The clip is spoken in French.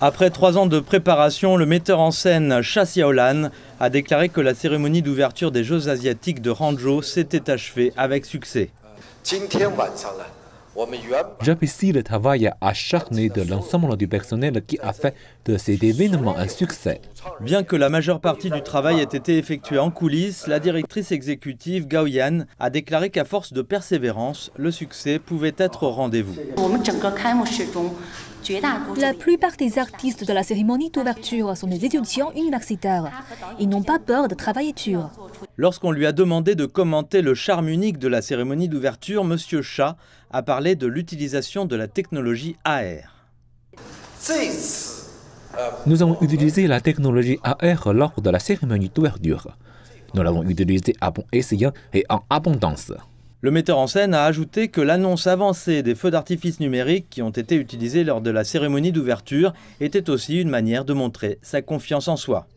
Après trois ans de préparation, le metteur en scène Sha Aolan a déclaré que la cérémonie d'ouverture des Jeux asiatiques de Hangzhou s'était achevée avec succès. J'apprécie le travail acharné de l'ensemble du personnel qui a fait de cet événement un succès. Bien que la majeure partie du travail ait été effectuée en coulisses, la directrice exécutive Gao Yan a déclaré qu'à force de persévérance, le succès pouvait être au rendez-vous. La plupart des artistes de la cérémonie d'ouverture sont des étudiants universitaires. Ils n'ont pas peur de travailler dur. Lorsqu'on lui a demandé de commenter le charme unique de la cérémonie d'ouverture, M. Cha a parlé de l'utilisation de la technologie AR. Nous avons utilisé la technologie AR lors de la cérémonie d'ouverture. Nous l'avons utilisée à bon escient et en abondance. Le metteur en scène a ajouté que l'annonce avancée des feux d'artifice numériques qui ont été utilisés lors de la cérémonie d'ouverture était aussi une manière de montrer sa confiance en soi.